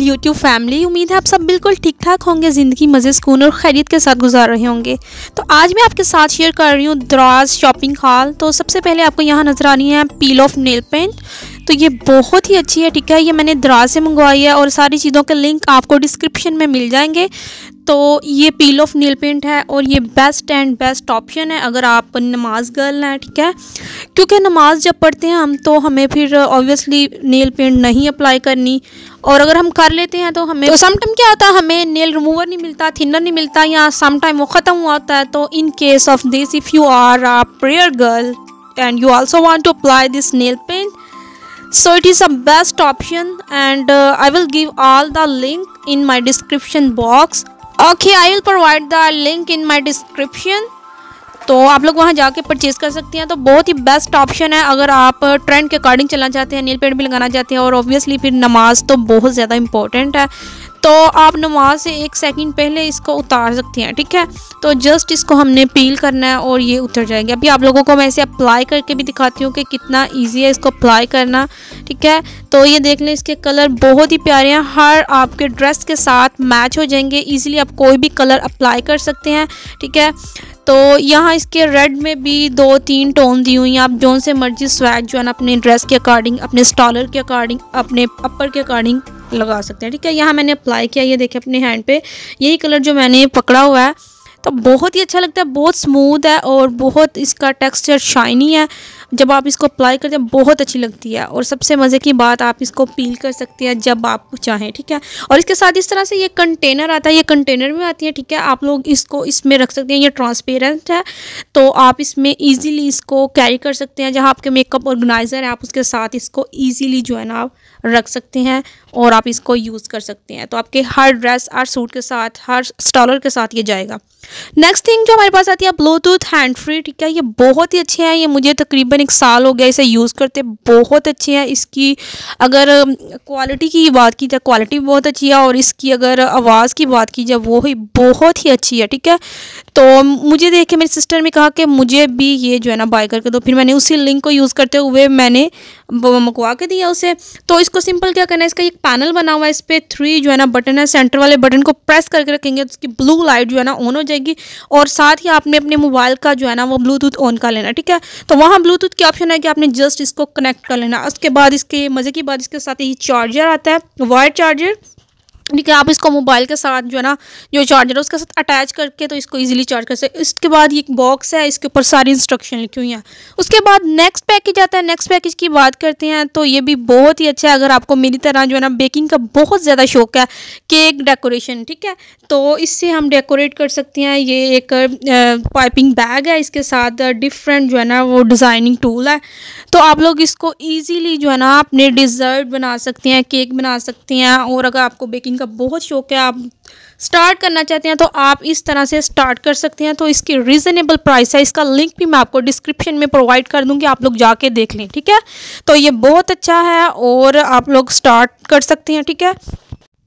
beautiful YouTube family उम्मीद है आप सब बिल्कुल ठीक ठाक होंगे ज़िंदगी मज़े सुकून और खैरियत के साथ गुजार रहे होंगे तो आज मैं आपके साथ शेयर कर रही हूँ द्राज शॉपिंग हॉल तो सबसे पहले आपको यहाँ नज़र आनी है पील ऑफ नेल पेंट तो ये बहुत ही अच्छी है ठीक है ये मैंने द्राज से मंगवाई है और सारी चीज़ों के लिंक आपको डिस्क्रिप्शन में मिल जाएंगे तो ये पील ऑफ नील पेंट है और ये बेस्ट एंड बेस्ट ऑप्शन है अगर आप नमाज गर्ल हैं ठीक है क्योंकि नमाज जब पढ़ते हैं हम तो हमें फिर ऑब्वियसली नील पेंट नहीं अप्लाई करनी और अगर हम कर लेते हैं तो हमें तो समटाइम क्या होता है हमें नेल रिमूवर नहीं मिलता थिनर नहीं मिलता या समटाइम वो ख़त्म हुआ होता है तो in case of this if you are a prayer girl and you also want to apply this nail paint so it is a best option and uh, i will give all the link in my description box okay I will provide the link in my description तो आप लोग वहाँ जाके purchase कर सकते हैं तो बहुत ही बेस्ट ऑप्शन है अगर आप ट्रेंड के अकॉर्डिंग चलना चाहते हैं नील पेंट भी लगाना चाहते हैं और ऑब्वियसली फिर नमाज तो बहुत ज़्यादा इंपॉर्टेंट है तो आप नमाज से एक सेकंड पहले इसको उतार सकते हैं ठीक है तो जस्ट इसको हमने पील करना है और ये उतर जाएंगे अभी आप लोगों को मैं इसे अप्लाई करके भी दिखाती हूँ कि कितना ईजी है इसको अप्लाई करना ठीक है तो ये देख लें इसके कलर बहुत ही प्यारे हैं हर आपके ड्रेस के साथ मैच हो जाएंगे ईजिली आप कोई भी कलर अप्लाई कर सकते हैं ठीक है तो यहाँ इसके रेड में भी दो तीन टोन दी हुई हैं आप जोन से मर्जी स्वैग जो है ना अपने ड्रेस के अकॉर्डिंग अपने स्टॉलर के अकॉर्डिंग अपने अपर के अकॉर्डिंग लगा सकते हैं ठीक है यहाँ मैंने अप्लाई किया ये देखें अपने हैंड पे यही कलर जो मैंने पकड़ा हुआ है तो बहुत ही अच्छा लगता है बहुत स्मूथ है और बहुत इसका टेक्सचर शाइनी है जब आप इसको अप्लाई करते हैं बहुत अच्छी लगती है और सबसे मज़े की बात आप इसको पील कर सकते हैं जब आप चाहें ठीक है और इसके साथ इस तरह से ये कंटेनर आता है ये कंटेनर में आती है ठीक है आप लोग इसको इसमें रख सकते हैं ये ट्रांसपेरेंट है तो आप इसमें ईजिली इसको कैरी कर सकते हैं जहाँ आपके मेकअप ऑर्गेनाइज़र है आप उसके साथ इसको ईजिली जो है ना आप रख सकते हैं और आप इसको यूज़ कर सकते हैं तो आपके हर ड्रेस हर सूट के साथ हर स्टॉलर के साथ ये जाएगा नेक्स्ट थिंग जो हमारे पास आती है ब्लूटूथ हैंड फ्री ठीक है ये बहुत ही अच्छे हैं ये मुझे तकरीबन एक साल हो गया इसे यूज़ करते बहुत अच्छे हैं इसकी अगर क्वालिटी की बात की जाए क्वालिटी बहुत अच्छी है और इसकी अगर आवाज़ की बात की जाए वो ही बहुत ही अच्छी है ठीक है तो मुझे देख के मेरी सिस्टर ने कहा कि मुझे भी ये जो है ना बाय करके दो फिर मैंने उसी लिंक को यूज़ करते हुए मैंने मंगवा के दिया उसे तो इसको सिंपल क्या करना है इसका एक पैनल बना हुआ है इस पर थ्री जो है ना बटन है सेंटर वाले बटन को प्रेस करके रखेंगे तो उसकी ब्लू लाइट जो है ना ऑन हो जाएगी और साथ ही आपने अपने मोबाइल का जो है ना वो ब्लूटूथ ऑन कर लेना ठीक है तो वहाँ ब्लूटूथ की ऑप्शन है कि आपने जस्ट इसको कनेक्ट कर लेना उसके बाद इसके मज़े की बात इसके साथ ही चार्जर आता है वायर चार्जर ठीक है आप इसको मोबाइल के साथ जो है ना जो चार्जर है उसके साथ अटैच करके तो इसको ईजिली चार्ज कर सकते इसके बाद ये बॉक्स है इसके ऊपर सारी इंस्ट्रक्शन लिखी हुई हैं उसके बाद नेक्स्ट पैकेज आता है नेक्स्ट पैकेज की बात करते हैं तो ये भी बहुत ही अच्छा है अगर आपको मेरी तरह जो है ना बेकिंग का बहुत ज़्यादा शौक है केक डेकोरेशन ठीक है तो इससे हम डेकोरेट कर सकते हैं ये एक पाइपिंग बैग है इसके साथ डिफरेंट जो है ना वो डिज़ाइनिंग टूल है तो आप लोग इसको ईजीली जो है ना अपने डिज़र्ट बना सकते हैं केक बना सकते हैं और अगर आपको बेकिंग का का मतलब बहुत शौक है आप स्टार्ट करना चाहते हैं तो आप इस तरह से स्टार्ट कर सकते हैं तो इसकी रीज़नेबल प्राइस है इसका लिंक भी मैं आपको डिस्क्रिप्शन में प्रोवाइड कर दूँगी आप लोग जाके देख लें ठीक है तो ये बहुत अच्छा है और आप लोग स्टार्ट कर सकते हैं ठीक है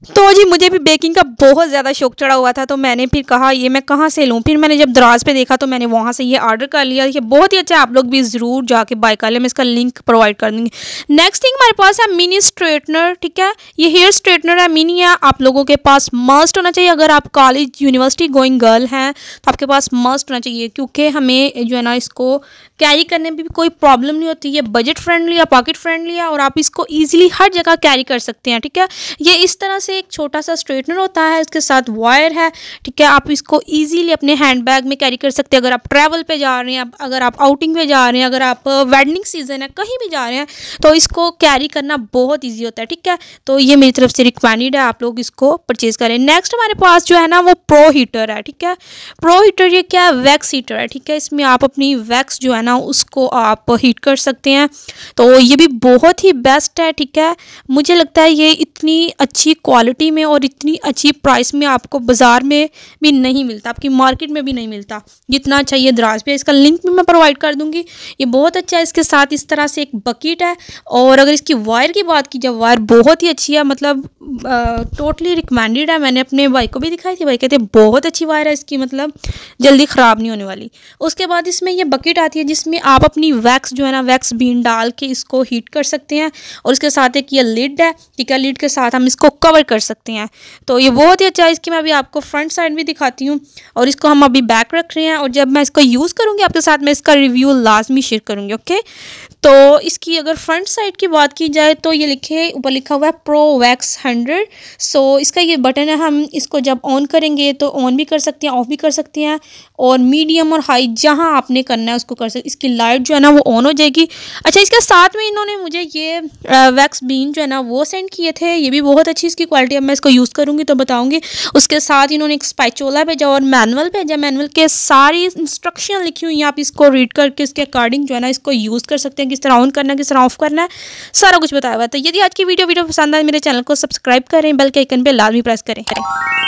तो जी मुझे भी बेकिंग का बहुत ज़्यादा शौक चढ़ा हुआ था तो मैंने फिर कहा ये मैं कहाँ से लूँ फिर मैंने जब दराज पे देखा तो मैंने वहाँ से ये ऑर्डर कर लिया ये बहुत ही अच्छा आप लोग भी ज़रूर जाके बाय कर लें मैं इसका लिंक प्रोवाइड कर दूँगी नेक्स्ट थिंग हमारे पास है मिनी स्ट्रेटनर ठीक है ये हेयर स्ट्रेटनर है मिनी है आप लोगों के पास मस्ट होना चाहिए अगर आप कॉलेज यूनिवर्सिटी गोइंग गर्ल हैं तो आपके पास मस्ट होना चाहिए क्योंकि हमें जो है ना इसको कैरी करने में भी कोई प्रॉब्लम नहीं होती ये बजट फ्रेंडली है पॉकेट फ्रेंडली है और आप इसको ईजिली हर जगह कैरी कर सकते हैं ठीक है ये इस तरह से एक छोटा सा स्ट्रेटनर होता है इसके साथ वायर है ठीक है आप इसको ईजीली अपने हैंड बैग में कैरी कर सकते हैं अगर आप ट्रैवल पे जा रहे हैं अगर आप आउटिंग पे जा रहे हैं अगर आप वेडिंग सीजन है कहीं भी जा रहे हैं तो इसको कैरी करना बहुत ईजी होता है ठीक है तो ये मेरी तरफ से रिकमेंडेड है आप लोग इसको परचेज़ करें नेक्स्ट हमारे पास जो है ना वो प्रो हीटर है ठीक है प्रो हीटर ये क्या है वैक्स हीटर है ठीक है इसमें आप अपनी वैक्स जो है ना उसको आप हीट कर सकते हैं तो ये भी बहुत ही बेस्ट है ठीक है मुझे लगता है ये इतनी अच्छी क्वालिटी क्वालिटी में और इतनी अच्छी प्राइस में आपको बाज़ार में भी नहीं मिलता आपकी मार्केट में भी नहीं मिलता जितना चाहिए दराज पे इसका लिंक भी मैं प्रोवाइड कर दूंगी ये बहुत अच्छा है इसके साथ इस तरह से एक बकेट है और अगर इसकी वायर की बात की जाए वायर बहुत ही अच्छी है मतलब टोटली रिकमेंडेड है मैंने अपने भाई को भी दिखाई थी भाई कहते बहुत अच्छी वायर है इसकी मतलब जल्दी ख़राब नहीं होने वाली उसके बाद इसमें यह बकेट आती है जिसमें आप अपनी वैक्स जो है ना वैक्स बीन डाल के इसको हीट कर सकते हैं और इसके साथ एक ये लिड है ठीक है लिड के साथ हम इसको कवर कर सकते हैं तो ये बहुत ही अच्छा है इसकी मैं अभी आपको फ्रंट साइड भी दिखाती हूँ और इसको हम अभी बैक रख रहे हैं और जब मैं इसको यूज़ करूँगी आपके साथ मैं इसका रिव्यू लाजमी शेयर करूँगी ओके तो इसकी अगर फ्रंट साइड की बात की जाए तो ये लिखे ऊपर लिखा हुआ है प्रो वैक्स हंड्रेड सो इसका ये बटन है हम इसको जब ऑन करेंगे तो ऑन भी कर सकते हैं ऑफ भी कर सकते हैं और मीडियम और हाई जहाँ आपने करना है उसको कर सकते इसकी लाइट जो है ना वो ऑन हो जाएगी अच्छा इसके साथ में इन्होंने मुझे ये वैक्स बीन जो है ना वो सेंड किए थे ये भी बहुत अच्छी इसकी क्वालिटी अब मैं इसको यूज़ करूँगी तो बताऊँगी उसके साथ इन्होंने एक स्पाइचोला भेजा और मैनुअल भेजा मैनुअल के सारी इंस्ट्रक्शन लिखी हुई हैं आप इसको रीड करके इसके अकॉर्डिंग जो है ना इसको यूज़ कर सकते हैं किस तरह ऑन करना है किस तरह ऑफ करना है सारा कुछ बताया हुआ है तो यदि आज की वीडियो वीडियो पसंद आए मेरे चैनल को सब्सक्राइब करें बल्कि आइकन पर भी प्रेस करें